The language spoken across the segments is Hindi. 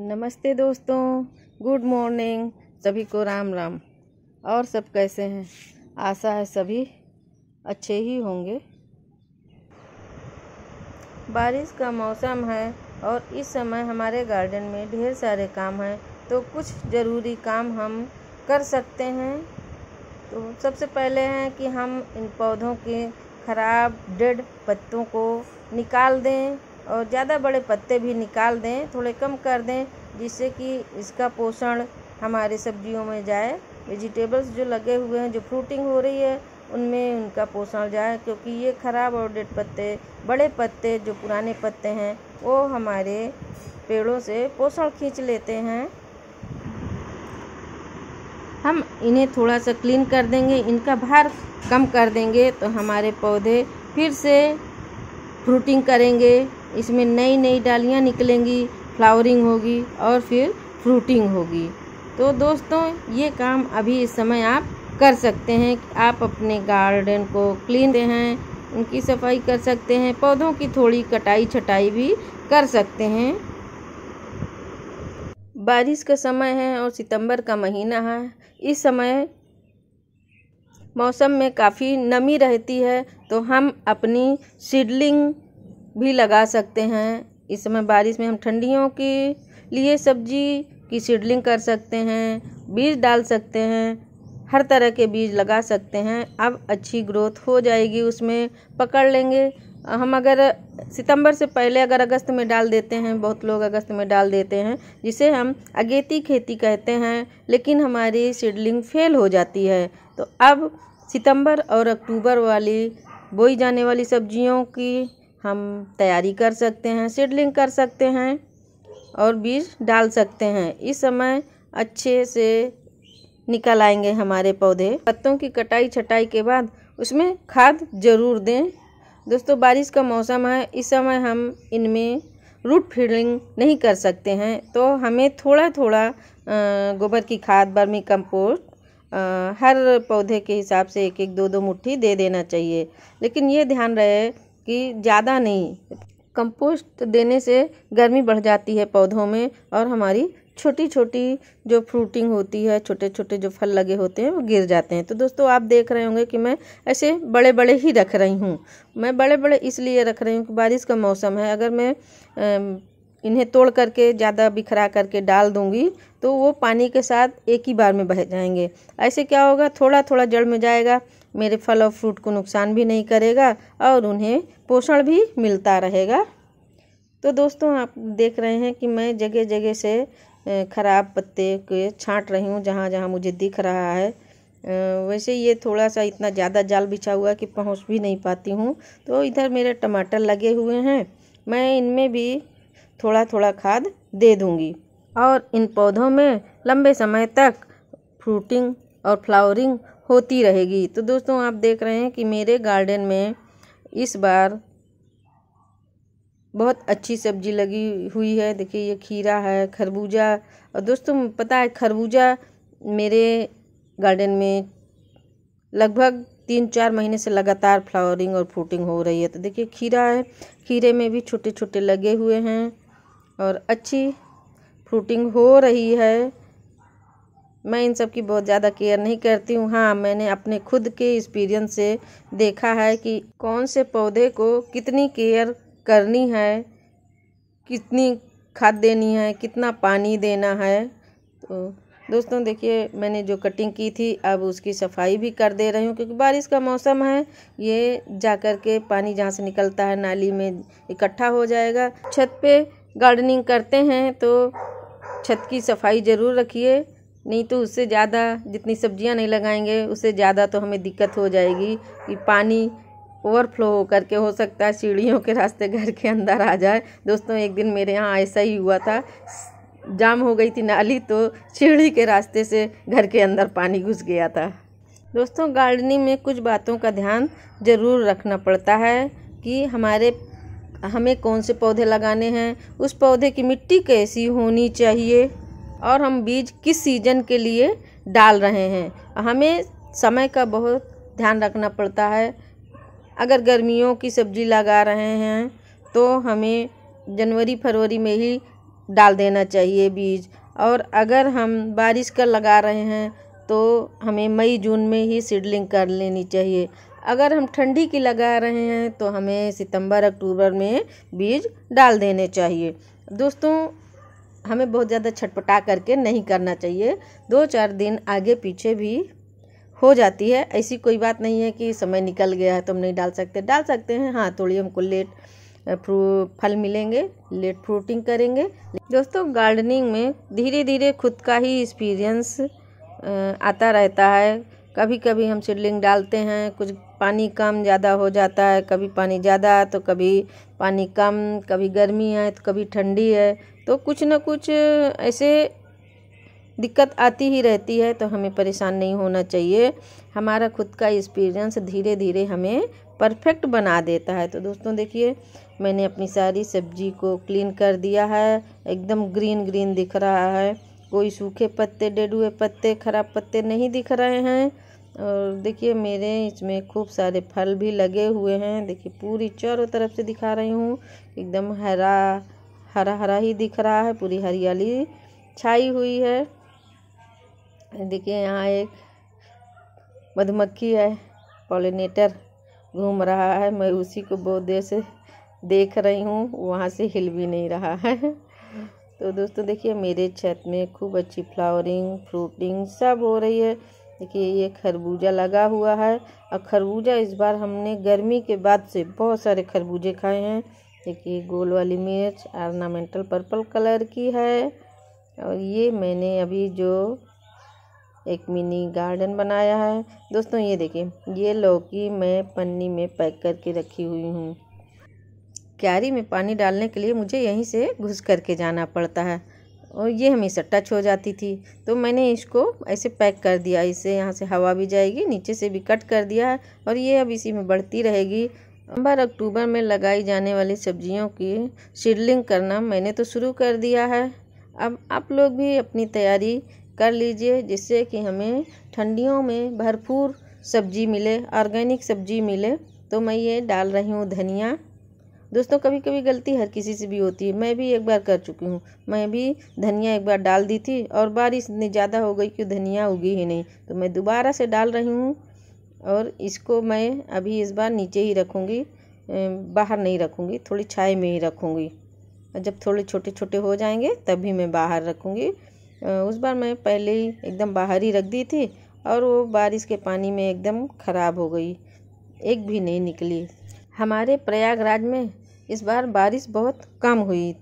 नमस्ते दोस्तों गुड मॉर्निंग सभी को राम राम और सब कैसे हैं आशा है सभी अच्छे ही होंगे बारिश का मौसम है और इस समय हमारे गार्डन में ढेर सारे काम हैं तो कुछ ज़रूरी काम हम कर सकते हैं तो सबसे पहले हैं कि हम इन पौधों के ख़राब डेड पत्तों को निकाल दें और ज़्यादा बड़े पत्ते भी निकाल दें थोड़े कम कर दें जिससे कि इसका पोषण हमारे सब्जियों में जाए वेजिटेबल्स जो लगे हुए हैं जो फ्रूटिंग हो रही है उनमें उनका पोषण जाए क्योंकि ये ख़राब और डेड पत्ते बड़े पत्ते जो पुराने पत्ते हैं वो हमारे पेड़ों से पोषण खींच लेते हैं हम इन्हें थोड़ा सा क्लीन कर देंगे इनका भार कम कर देंगे तो हमारे पौधे फिर से फ्रूटिंग करेंगे इसमें नई नई डालियाँ निकलेंगी फ्लावरिंग होगी और फिर फ्रूटिंग होगी तो दोस्तों ये काम अभी इस समय आप कर सकते हैं कि आप अपने गार्डन को क्लीन हैं उनकी सफाई कर सकते हैं पौधों की थोड़ी कटाई छटाई भी कर सकते हैं बारिश का समय है और सितंबर का महीना है इस समय मौसम में काफ़ी नमी रहती है तो हम अपनी सीडलिंग भी लगा सकते हैं इस समय बारिश में हम ठंडियों के लिए सब्जी की सीडलिंग कर सकते हैं बीज डाल सकते हैं हर तरह के बीज लगा सकते हैं अब अच्छी ग्रोथ हो जाएगी उसमें पकड़ लेंगे हम अगर सितंबर से पहले अगर अगस्त में डाल देते हैं बहुत लोग अगस्त में डाल देते हैं जिसे हम अगेती खेती कहते हैं लेकिन हमारी सीडलिंग फेल हो जाती है तो अब सितंबर और अक्टूबर वाली बोई जाने वाली सब्जियों की हम तैयारी कर सकते हैं सीडलिंग कर सकते हैं और बीज डाल सकते हैं इस समय अच्छे से निकल आएंगे हमारे पौधे पत्तों की कटाई छटाई के बाद उसमें खाद ज़रूर दें दोस्तों बारिश का मौसम है इस समय हम इनमें रूट फीडिंग नहीं कर सकते हैं तो हमें थोड़ा थोड़ा गोबर की खाद बर्मी कंपोस्ट हर पौधे के हिसाब से एक एक दो दो मुट्ठी दे देना चाहिए लेकिन ये ध्यान रहे कि ज़्यादा नहीं कंपोस्ट देने से गर्मी बढ़ जाती है पौधों में और हमारी छोटी छोटी जो फ्रूटिंग होती है छोटे छोटे जो फल लगे होते हैं वो गिर जाते हैं तो दोस्तों आप देख रहे होंगे कि मैं ऐसे बड़े बड़े ही रख रही हूँ मैं बड़े बड़े इसलिए रख रही हूँ कि बारिश का मौसम है अगर मैं इन्हें तोड़ करके ज़्यादा बिखरा करके डाल दूँगी तो वो पानी के साथ एक ही बार में बह जाएंगे ऐसे क्या होगा थोड़ा थोड़ा जड़ में जाएगा मेरे फल और फ्रूट को नुकसान भी नहीं करेगा और उन्हें पोषण भी मिलता रहेगा तो दोस्तों आप देख रहे हैं कि मैं जगह जगह से ख़राब पत्ते के छाँट रही हूँ जहाँ जहाँ मुझे दिख रहा है वैसे ये थोड़ा सा इतना ज़्यादा जाल बिछा हुआ कि पहुँच भी नहीं पाती हूँ तो इधर मेरे टमाटर लगे हुए हैं मैं इनमें भी थोड़ा थोड़ा खाद दे दूँगी और इन पौधों में लंबे समय तक फ्रूटिंग और फ्लावरिंग होती रहेगी तो दोस्तों आप देख रहे हैं कि मेरे गार्डन में इस बार बहुत अच्छी सब्जी लगी हुई है देखिए ये खीरा है खरबूजा और दोस्तों पता है खरबूजा मेरे गार्डन में लगभग तीन चार महीने से लगातार फ्लावरिंग और फ्रूटिंग हो रही है तो देखिए खीरा है खीरे में भी छोटे छोटे लगे हुए हैं और अच्छी फ्रूटिंग हो रही है मैं इन सब की बहुत ज़्यादा केयर नहीं करती हूँ हाँ मैंने अपने खुद के एक्सपीरियंस से देखा है कि कौन से पौधे को कितनी केयर करनी है कितनी खाद देनी है कितना पानी देना है तो दोस्तों देखिए मैंने जो कटिंग की थी अब उसकी सफाई भी कर दे रही हूँ क्योंकि बारिश का मौसम है ये जा कर के पानी जहाँ से निकलता है नाली में इकट्ठा हो जाएगा छत पे गार्डनिंग करते हैं तो छत की सफाई ज़रूर रखिए नहीं तो उससे ज़्यादा जितनी सब्जियां नहीं लगाएंगे उससे ज़्यादा तो हमें दिक्कत हो जाएगी कि पानी ओवरफ्लो होकर के हो सकता है सीढ़ियों के रास्ते घर के अंदर आ जाए दोस्तों एक दिन मेरे यहाँ ऐसा ही हुआ था जाम हो गई थी नाली तो सीढ़ी के रास्ते से घर के अंदर पानी घुस गया था दोस्तों गार्डनिंग में कुछ बातों का ध्यान ज़रूर रखना पड़ता है कि हमारे हमें कौन से पौधे लगाने हैं उस पौधे की मिट्टी कैसी होनी चाहिए और हम बीज किस सीजन के लिए डाल रहे हैं हमें समय का बहुत ध्यान रखना पड़ता है अगर गर्मियों की सब्जी लगा रहे हैं तो हमें जनवरी फरवरी में ही डाल देना चाहिए बीज और अगर हम बारिश का लगा रहे हैं तो हमें मई जून में ही सीडलिंग कर लेनी चाहिए अगर हम ठंडी की लगा रहे हैं तो हमें सितंबर अक्टूबर में बीज डाल देने चाहिए दोस्तों हमें बहुत ज़्यादा छटपटा करके नहीं करना चाहिए दो चार दिन आगे पीछे भी हो जाती है ऐसी कोई बात नहीं है कि समय निकल गया है तो हम नहीं डाल सकते डाल सकते हैं हाँ थोड़ी हमको लेट फ्रू फल मिलेंगे लेट फ्रूटिंग करेंगे दोस्तों गार्डनिंग में धीरे धीरे खुद का ही एक्सपीरियंस आता रहता है कभी कभी हम सीडलिंग डालते हैं कुछ पानी कम ज़्यादा हो जाता है कभी पानी ज़्यादा तो कभी पानी कम कभी गर्मी है तो कभी ठंडी है तो कुछ ना कुछ ऐसे दिक्कत आती ही रहती है तो हमें परेशान नहीं होना चाहिए हमारा खुद का एक्सपीरियंस धीरे धीरे हमें परफेक्ट बना देता है तो दोस्तों देखिए मैंने अपनी सारी सब्जी को क्लीन कर दिया है एकदम ग्रीन ग्रीन दिख रहा है कोई सूखे पत्ते डेडुए पत्ते खराब पत्ते नहीं दिख रहे हैं और देखिए मेरे इसमें खूब सारे फल भी लगे हुए हैं देखिए पूरी चारों तरफ से दिखा रही हूँ एकदम हरा हरा हरा ही दिख रहा है पूरी हरियाली छाई हुई है देखिए यहाँ एक मधुमक्खी है पॉलिनेटर घूम रहा है मैं उसी को बहुत देर से देख रही हूँ वहाँ से हिल भी नहीं रहा है तो दोस्तों देखिए मेरे छत में खूब अच्छी फ्लावरिंग फ्रूटिंग सब हो रही है देखिए ये खरबूजा लगा हुआ है और खरबूजा इस बार हमने गर्मी के बाद से बहुत सारे खरबूजे खाए हैं देखिए गोल वाली मिर्च आर्नामेंटल पर्पल कलर की है और ये मैंने अभी जो एक मिनी गार्डन बनाया है दोस्तों ये देखिए ये लौकी मैं पन्नी में पैक करके रखी हुई हूँ क्यारी में पानी डालने के लिए मुझे यहीं से घुस करके जाना पड़ता है और ये हमेशा टच हो जाती थी तो मैंने इसको ऐसे पैक कर दिया इससे यहाँ से हवा भी जाएगी नीचे से भी कट कर दिया है और ये अब इसी में बढ़ती रहेगी नवंबर अक्टूबर में लगाई जाने वाली सब्जियों की शिडलिंग करना मैंने तो शुरू कर दिया है अब आप लोग भी अपनी तैयारी कर लीजिए जिससे कि हमें ठंडियों में भरपूर सब्जी मिले ऑर्गेनिक सब्जी मिले तो मैं ये डाल रही हूँ धनिया दोस्तों कभी कभी गलती हर किसी से भी होती है मैं भी एक बार कर चुकी हूँ मैं भी धनिया एक बार डाल दी थी और बारिश इतनी ज़्यादा हो गई कि धनिया उगी ही नहीं तो मैं दोबारा से डाल रही हूँ और इसको मैं अभी इस बार नीचे ही रखूँगी बाहर नहीं रखूँगी थोड़ी छाए में ही रखूँगी जब थोड़े छोटे छोटे हो जाएंगे तभी मैं बाहर रखूँगी उस बार मैं पहले ही एकदम बाहर ही रख दी थी और वो बारिश के पानी में एकदम ख़राब हो गई एक भी नहीं निकली हमारे प्रयागराज में इस बार बारिश बहुत कम हुई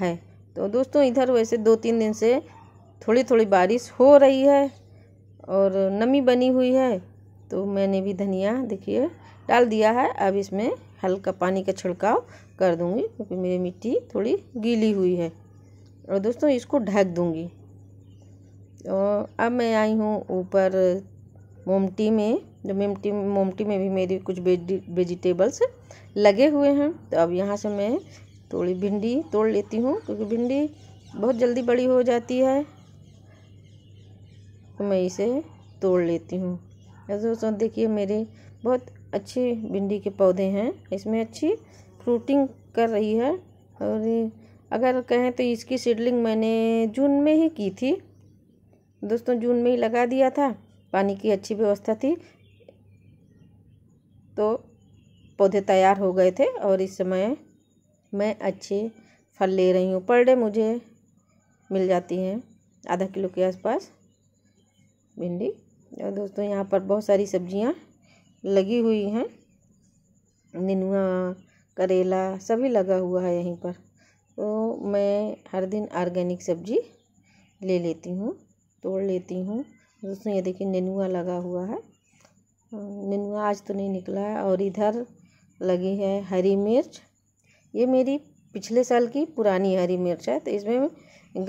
है तो दोस्तों इधर वैसे दो तीन दिन से थोड़ी थोड़ी बारिश हो रही है और नमी बनी हुई है तो मैंने भी धनिया देखिए डाल दिया है अब इसमें हल्का पानी का छिड़काव कर दूंगी क्योंकि मेरी मिट्टी थोड़ी गीली हुई है और दोस्तों इसको ढक दूंगी और अब मैं आई हूँ ऊपर मोमटी में जो मेमटी मोमटी में भी मेरी कुछ वेजिटेबल्स लगे हुए हैं तो अब यहाँ से मैं थोड़ी भिंडी तोड़ लेती हूँ क्योंकि भिंडी बहुत जल्दी बड़ी हो जाती है तो मैं इसे तोड़ लेती हूँ दोस्तों देखिए मेरे बहुत अच्छे भिंडी के पौधे हैं इसमें अच्छी फ्रूटिंग कर रही है और अगर कहें तो इसकी सीडलिंग मैंने जून में ही की थी दोस्तों जून में ही लगा दिया था पानी की अच्छी व्यवस्था थी तो पौधे तैयार हो गए थे और इस समय मैं अच्छे फल ले रही हूँ पर डे मुझे मिल जाती हैं आधा किलो के आसपास भिंडी और दोस्तों यहाँ पर बहुत सारी सब्जियाँ लगी हुई हैं नेनुआ करेला सभी लगा हुआ है यहीं पर तो मैं हर दिन ऑर्गेनिक सब्जी ले लेती हूँ तोड़ लेती हूँ दोस्तों ये देखिए नेनुआ लगा हुआ है नेनुआ आज तो नहीं निकला है और इधर लगी है हरी मिर्च ये मेरी पिछले साल की पुरानी हरी मिर्च है तो इसमें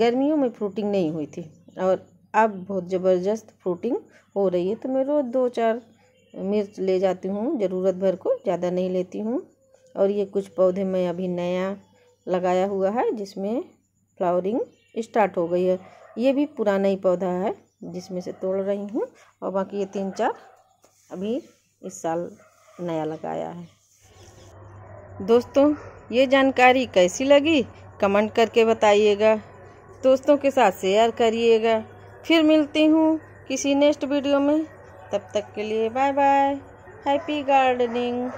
गर्मियों में फ्रूटिंग नहीं हुई थी और अब बहुत ज़बरदस्त फ्रूटिंग हो रही है तो मैं रोज़ दो चार मिर्च ले जाती हूँ ज़रूरत भर को ज़्यादा नहीं लेती हूँ और ये कुछ पौधे मैं अभी नया लगाया हुआ है जिसमें फ्लावरिंग स्टार्ट हो गई है ये भी पुराना ही पौधा है जिसमें से तोड़ रही हूँ और बाकी ये तीन चार अभी इस साल नया लगाया है दोस्तों ये जानकारी कैसी लगी कमेंट करके बताइएगा दोस्तों के साथ शेयर करिएगा फिर मिलती हूँ किसी नेक्स्ट वीडियो में तब तक के लिए बाय बाय हैप्पी गार्डनिंग